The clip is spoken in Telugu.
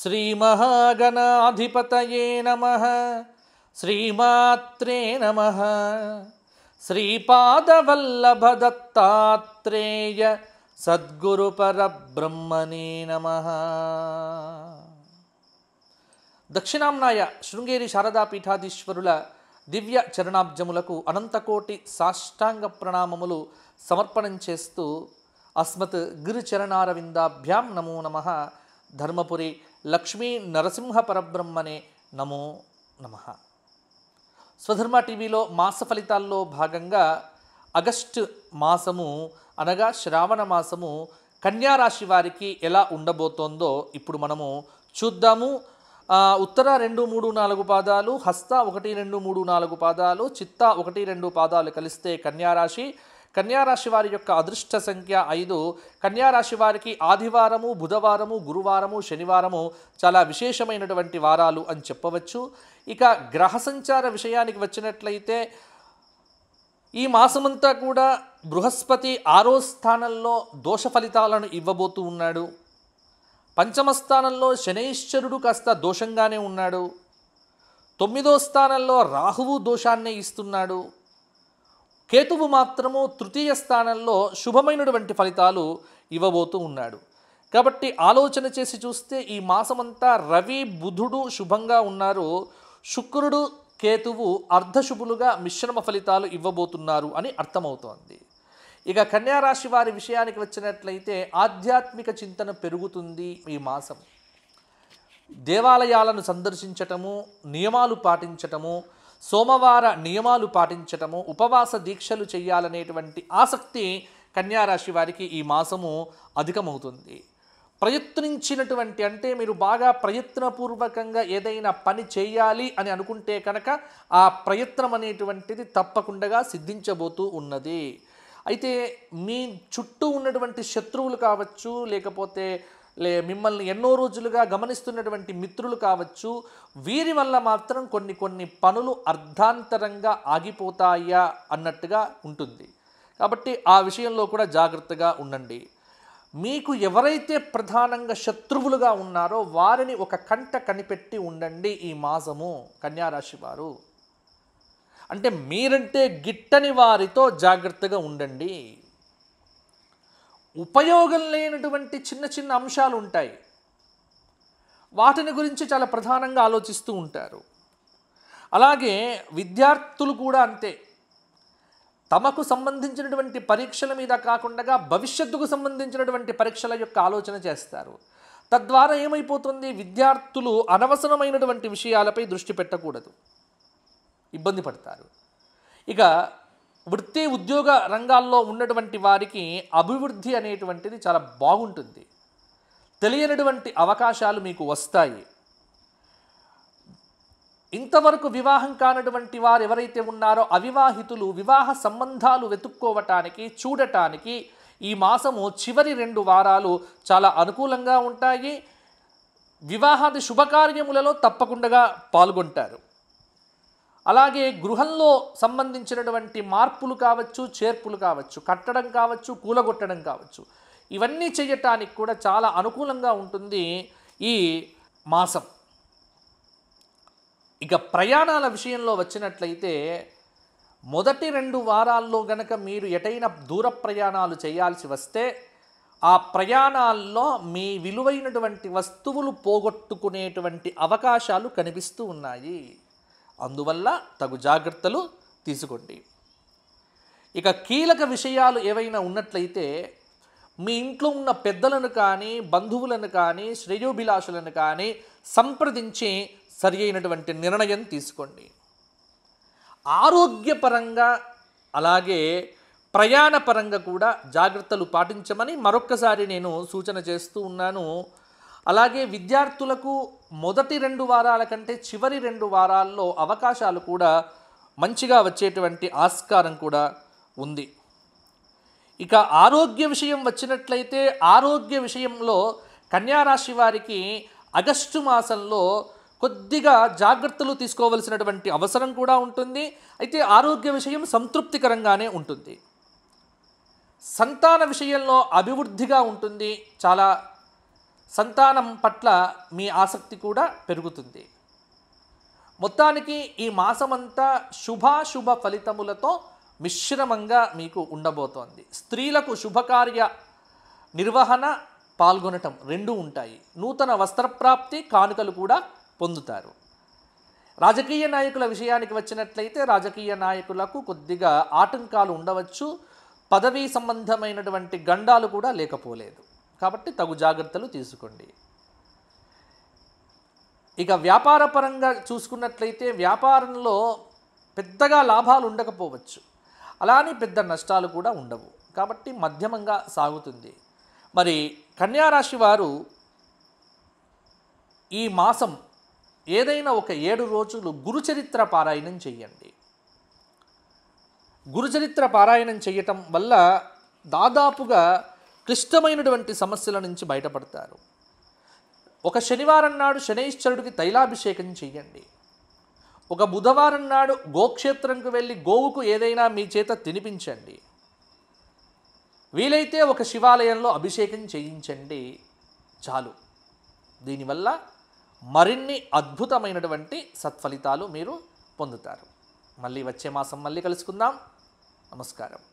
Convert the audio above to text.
श्रीमहागणाधिपतये नमः श्रीमात्रे नमः श्रीपादवल्लभदत्तात्रेय सद्गुरुपरब्रह्मणे नमः दक्षिणाम्नाय शृङ्गेरिशारदापीठाधीश्वरुल దివ్య చరణాబ్జములకు అనంతకోటి సాష్టాంగ ప్రణామములు సమర్పణం చేస్తూ అస్మత్ గిరిచరణారవిందాభ్యాం నమో నమ ధర్మపురి లక్ష్మీ నరసింహ పరబ్రహ్మనే నమో నమ స్వధర్మ టీవీలో మాస ఫలితాల్లో భాగంగా ఆగస్టు మాసము అనగా శ్రావణ మాసము కన్యారాశి వారికి ఎలా ఉండబోతోందో ఇప్పుడు మనము చూద్దాము ఉత్తర రెండు మూడు నాలుగు పాదాలు హస్త ఒకటి రెండు మూడు నాలుగు పాదాలు చిత్త ఒకటి రెండు పాదాలు కలిస్తే కన్యారాశి కన్యారాశి వారి యొక్క అదృష్ట సంఖ్య ఐదు కన్యారాశి వారికి ఆదివారము బుధవారము గురువారము శనివారము చాలా విశేషమైనటువంటి వారాలు అని చెప్పవచ్చు ఇక గ్రహ సంచార విషయానికి వచ్చినట్లయితే ఈ మాసమంతా కూడా బృహస్పతి ఆరో స్థానంలో దోష ఫలితాలను ఇవ్వబోతూ ఉన్నాడు పంచమ స్థానంలో శనైశ్వరుడు కాస్త దోషంగానే ఉన్నాడు తొమ్మిదో స్థానంలో రాహువు దోషాన్నే ఇస్తున్నాడు కేతువు మాత్రము తృతీయ స్థానంలో శుభమైనటువంటి ఫలితాలు ఇవ్వబోతూ ఉన్నాడు కాబట్టి ఆలోచన చేసి చూస్తే ఈ మాసమంతా రవి బుధుడు శుభంగా ఉన్నారు శుక్రుడు కేతువు అర్ధశుభులుగా మిశ్రమ ఫలితాలు ఇవ్వబోతున్నారు అని అర్థమవుతోంది ఇక కన్యారాశి వారి విషయానికి వచ్చినట్లయితే ఆధ్యాత్మిక చింతన పెరుగుతుంది ఈ మాసం దేవాలయాలను సందర్శించటము నియమాలు పాటించటము సోమవార నియమాలు పాటించటము ఉపవాస దీక్షలు చేయాలనేటువంటి ఆసక్తి కన్యారాశి వారికి ఈ మాసము అధికమవుతుంది ప్రయత్నించినటువంటి అంటే మీరు బాగా ప్రయత్నపూర్వకంగా ఏదైనా పని చేయాలి అని అనుకుంటే కనుక ఆ ప్రయత్నం అనేటువంటిది తప్పకుండా సిద్ధించబోతూ ఉన్నది అయితే మీ చుట్టూ ఉన్నటువంటి శత్రువులు కావచ్చు లేకపోతే లే మిమ్మల్ని ఎన్నో రోజులుగా గమనిస్తున్నటువంటి మిత్రులు కావచ్చు వీరి వల్ల మాత్రం కొన్ని కొన్ని పనులు అర్ధాంతరంగా ఆగిపోతాయా అన్నట్టుగా ఉంటుంది కాబట్టి ఆ విషయంలో కూడా జాగ్రత్తగా ఉండండి మీకు ఎవరైతే ప్రధానంగా శత్రువులుగా ఉన్నారో వారిని ఒక కంట కనిపెట్టి ఉండండి ఈ మాసము కన్యారాశి వారు అంటే మీరంటే గిట్టని వారితో జాగ్రత్తగా ఉండండి ఉపయోగం లేనటువంటి చిన్న చిన్న అంశాలు ఉంటాయి వాటిని గురించి చాలా ప్రధానంగా ఆలోచిస్తూ ఉంటారు అలాగే విద్యార్థులు కూడా అంతే తమకు సంబంధించినటువంటి పరీక్షల మీద కాకుండా భవిష్యత్తుకు సంబంధించినటువంటి పరీక్షల యొక్క ఆలోచన చేస్తారు తద్వారా ఏమైపోతుంది విద్యార్థులు అనవసరమైనటువంటి విషయాలపై దృష్టి పెట్టకూడదు ఇబ్బంది పడతారు ఇక వృత్తి ఉద్యోగ రంగాల్లో ఉన్నటువంటి వారికి అభివృద్ధి అనేటువంటిది చాలా బాగుంటుంది తెలియనటువంటి అవకాశాలు మీకు వస్తాయి ఇంతవరకు వివాహం కానటువంటి వారు ఎవరైతే ఉన్నారో అవివాహితులు వివాహ సంబంధాలు వెతుక్కోవటానికి చూడటానికి ఈ మాసము చివరి రెండు వారాలు చాలా అనుకూలంగా ఉంటాయి వివాహాది శుభకార్యములలో తప్పకుండా పాల్గొంటారు అలాగే గృహంలో సంబంధించినటువంటి మార్పులు కావచ్చు చేర్పులు కావచ్చు కట్టడం కావచ్చు కూలగొట్టడం కావచ్చు ఇవన్నీ చేయటానికి కూడా చాలా అనుకూలంగా ఉంటుంది ఈ మాసం ఇక ప్రయాణాల విషయంలో వచ్చినట్లయితే మొదటి రెండు వారాల్లో గనక మీరు ఎటైనా దూర ప్రయాణాలు చేయాల్సి వస్తే ఆ ప్రయాణాల్లో మీ విలువైనటువంటి వస్తువులు పోగొట్టుకునేటువంటి అవకాశాలు కనిపిస్తూ ఉన్నాయి అందువల్ల తగు జాగ్రత్తలు తీసుకోండి ఇక కీలక విషయాలు ఏవైనా ఉన్నట్లయితే మీ ఇంట్లో ఉన్న పెద్దలను కానీ బంధువులను కానీ శ్రేయోభిలాషులను కానీ సంప్రదించి సరి అయినటువంటి నిర్ణయం తీసుకోండి ఆరోగ్యపరంగా అలాగే ప్రయాణపరంగా కూడా జాగ్రత్తలు పాటించమని మరొక్కసారి నేను సూచన చేస్తూ ఉన్నాను అలాగే విద్యార్థులకు మొదటి రెండు వారాల కంటే చివరి రెండు వారాల్లో అవకాశాలు కూడా మంచిగా వచ్చేటువంటి ఆస్కారం కూడా ఉంది ఇక ఆరోగ్య విషయం వచ్చినట్లయితే ఆరోగ్య విషయంలో కన్యారాశి వారికి ఆగస్టు మాసంలో కొద్దిగా జాగ్రత్తలు తీసుకోవలసినటువంటి అవసరం కూడా ఉంటుంది అయితే ఆరోగ్య విషయం సంతృప్తికరంగానే ఉంటుంది సంతాన విషయంలో అభివృద్ధిగా ఉంటుంది చాలా సంతానం పట్ల మీ ఆసక్తి కూడా పెరుగుతుంది మొత్తానికి ఈ మాసమంతా శుభాశుభ ఫలితములతో మిశ్రమంగా మీకు ఉండబోతోంది స్త్రీలకు శుభకార్య నిర్వహణ పాల్గొనటం రెండూ ఉంటాయి నూతన వస్త్రప్రాప్తి కానుకలు కూడా పొందుతారు రాజకీయ నాయకుల విషయానికి వచ్చినట్లయితే రాజకీయ నాయకులకు కొద్దిగా ఆటంకాలు ఉండవచ్చు పదవీ సంబంధమైనటువంటి గండాలు కూడా లేకపోలేదు కాబట్టి తగు జాగ్రత్తలు తీసుకోండి ఇక వ్యాపార పరంగా చూసుకున్నట్లయితే వ్యాపారంలో పెద్దగా లాభాలు ఉండకపోవచ్చు అలానే పెద్ద నష్టాలు కూడా ఉండవు కాబట్టి మధ్యమంగా సాగుతుంది మరి కన్యారాశి వారు ఈ మాసం ఏదైనా ఒక ఏడు రోజులు గురుచరిత్ర పారాయణం చేయండి గురుచరిత్ర పారాయణం చేయటం వల్ల దాదాపుగా క్లిష్టమైనటువంటి సమస్యల నుంచి బయటపడతారు ఒక శనివారం నాడు శనైశ్వరుడికి తైలాభిషేకం చేయండి ఒక బుధవారం నాడు గోక్షేత్రంకు వెళ్ళి గోవుకు ఏదైనా మీ చేత తినిపించండి వీలైతే ఒక శివాలయంలో అభిషేకం చేయించండి చాలు దీనివల్ల మరిన్ని అద్భుతమైనటువంటి సత్ఫలితాలు మీరు పొందుతారు మళ్ళీ వచ్చే మాసం మళ్ళీ కలుసుకుందాం నమస్కారం